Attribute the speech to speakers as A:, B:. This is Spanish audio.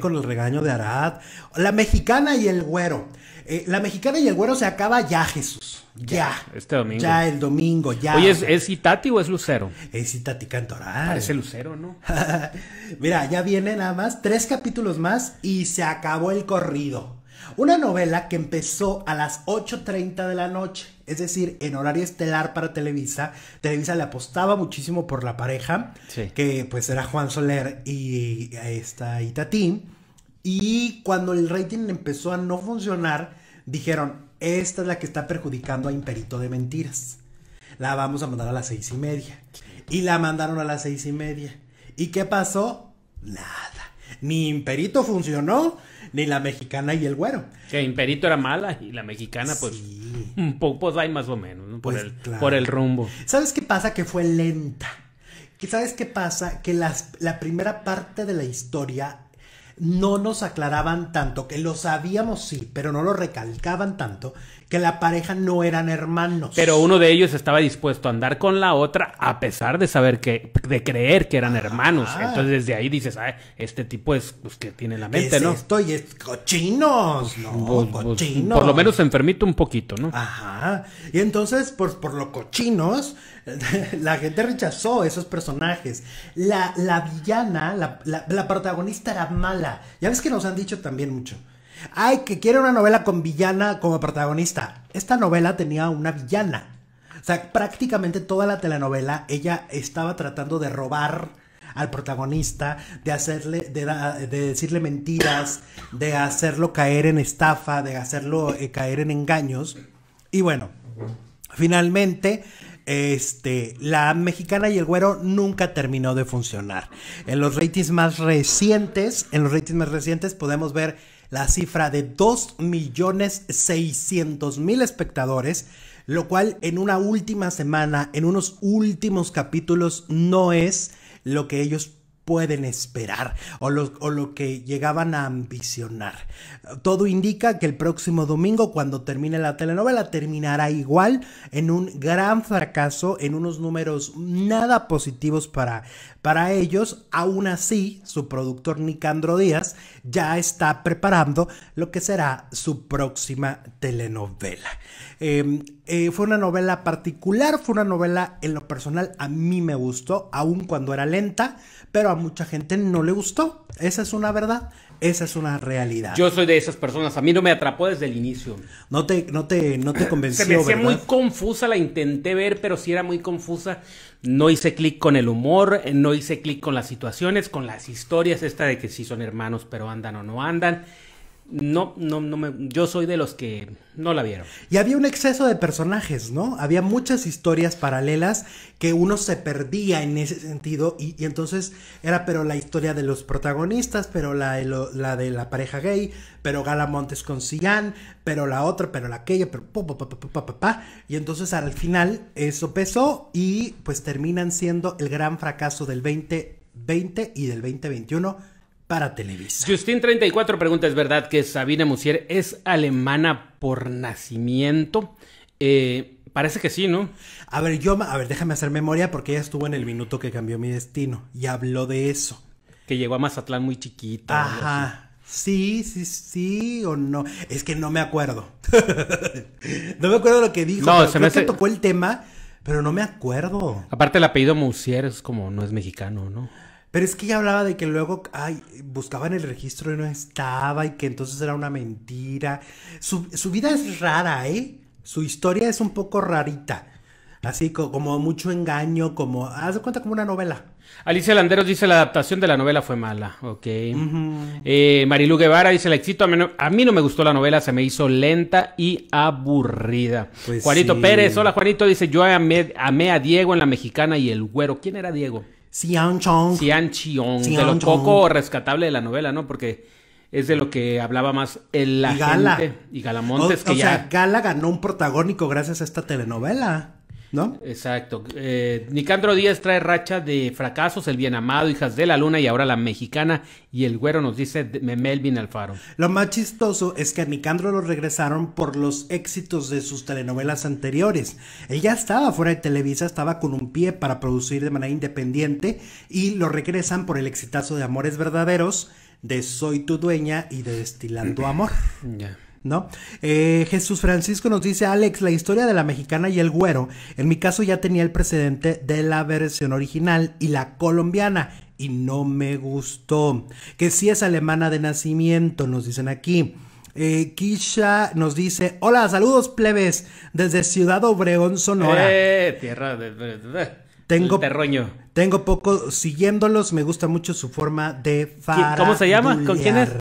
A: con el regaño de Arad. La mexicana y el güero. Eh, la mexicana y el güero se acaba ya, Jesús. Ya. Este domingo. Ya, el domingo, ya. Oye, ¿es, ¿es Itati o es Lucero? Es Itati Cantoral. Parece Lucero, ¿no? Mira, ya viene nada más, tres capítulos más y se acabó el corrido. Una novela que empezó a las 8.30 de la noche, es decir, en horario estelar para Televisa. Televisa le apostaba muchísimo por la pareja, que pues era Juan Soler y esta Itatí. Y cuando el rating empezó a no funcionar, dijeron, esta es la que está perjudicando a Imperito de Mentiras. La vamos a mandar a las seis y media. Y la mandaron a las seis y media. ¿Y qué pasó? Nada. Ni Imperito funcionó, ni la mexicana y el güero.
B: Que Imperito era mala y la mexicana, pues. Un poco, pues, hay más o menos, por, pues, el, por
A: el rumbo. ¿Sabes qué pasa? Que fue lenta. ¿Sabes qué pasa? Que la primera parte de la historia no nos aclaraban tanto, que lo sabíamos sí, pero no lo recalcaban tanto, que la pareja no eran hermanos. Pero uno de
B: ellos estaba dispuesto a andar con la otra a pesar de saber que, de creer que eran hermanos. Ah. Entonces desde ahí dices, ah, este tipo es pues,
A: que tiene la mente, ¿no? Esto y es cochinos, no, pues,
B: pues, por lo menos enfermito un poquito, ¿no?
A: Ajá. Y entonces, por, por lo cochinos, la gente rechazó esos personajes. La, la villana, la, la protagonista era mala ya ves que nos han dicho también mucho. Ay, que quiere una novela con villana como protagonista. Esta novela tenía una villana. O sea, prácticamente toda la telenovela ella estaba tratando de robar al protagonista, de hacerle, de, decirle mentiras, de hacerlo caer en estafa, de hacerlo eh, caer en engaños. Y bueno, finalmente este, la mexicana y el güero nunca terminó de funcionar. En los ratings más recientes, en los ratings más recientes podemos ver la cifra de 2.600.000 espectadores, lo cual en una última semana, en unos últimos capítulos no es lo que ellos pueden esperar o lo, o lo, que llegaban a ambicionar. Todo indica que el próximo domingo, cuando termine la telenovela, terminará igual en un gran fracaso, en unos números nada positivos para, para ellos. Aún así, su productor Nicandro Díaz ya está preparando lo que será su próxima telenovela. Em, eh, fue una novela particular, fue una novela en lo personal a mí me gustó, aún cuando era lenta, pero mucha gente no le gustó. Esa es una verdad, esa es una realidad. Yo
B: soy de esas personas, a mí no me atrapó desde el inicio.
A: No te, no te, no te convenció, Se me hacía muy
B: confusa, la intenté ver, pero si era muy confusa. No hice clic con el humor, no hice clic con las situaciones, con las historias, esta de que sí son hermanos, pero andan o no andan. No, no, no me, yo soy de los que no la vieron.
A: Y había un exceso de personajes, ¿no? Había muchas historias paralelas que uno se perdía en ese sentido y, entonces era pero la historia de los protagonistas, pero la, la de la pareja gay, pero Gala Montes con Sillán, pero la otra, pero la aquella, pero pa, y entonces al final eso pesó y pues terminan siendo el gran fracaso del 2020 y del 2021 para Televisa.
B: Justin 34 preguntas, ¿es verdad que Sabine Musier es alemana por nacimiento?
A: Eh, parece que sí, ¿no? A ver, yo, a ver, déjame hacer memoria porque ella estuvo en el minuto que cambió mi destino y habló de eso. Que llegó a Mazatlán muy chiquita. Ajá. Sí, sí, sí o no. Es que no me acuerdo. no me acuerdo lo que dijo. No, se tocó el tema, pero no me acuerdo.
B: Aparte el apellido
A: Musier es como no es mexicano, ¿no? Pero es que ella hablaba de que luego, ay, en el registro y no estaba y que entonces era una mentira. Su, vida es rara, ¿eh? Su historia es un poco rarita. Así como mucho engaño, como, haz de cuenta como una novela.
B: Alicia Landeros dice la adaptación de la novela fue mala, ok. Eh, Marilu Guevara dice el éxito, a mí, no, me gustó la novela, se me hizo lenta y aburrida. Pues Juanito Pérez, hola Juanito, dice yo amé, a Diego en la mexicana y el güero. ¿Quién era Diego? Xian Chong. Chong. de lo poco rescatable de la novela, ¿no? Porque es de lo que hablaba más el la y Gala. y Galamontes. O, o sea,
A: Gala ganó un protagónico gracias a esta telenovela.
B: Exacto. Eh, Nicandro Díaz trae racha de fracasos, el bien amado, hijas de la luna y ahora la mexicana y el güero nos dice
A: Melvin Alfaro. Lo más chistoso es que a Nicandro lo regresaron por los éxitos de sus telenovelas anteriores. Ella estaba fuera de Televisa, estaba con un pie para producir de manera independiente y lo regresan por el exitazo de Amores Verdaderos, de Soy tu dueña y de Destilando Amor. Ya. ¿no? Eh, Jesús Francisco nos dice, Alex, la historia de la mexicana y el güero, en mi caso ya tenía el precedente de la versión original y la colombiana. Y no me gustó. Que sí es alemana de nacimiento, nos dicen aquí. Eh, Kisha nos dice: Hola, saludos plebes desde Ciudad Obregón, Sonora.
B: Eh, tierra
A: tengo, tengo poco siguiéndolos, me gusta mucho su forma de ¿Cómo se llama? ¿Con quién es?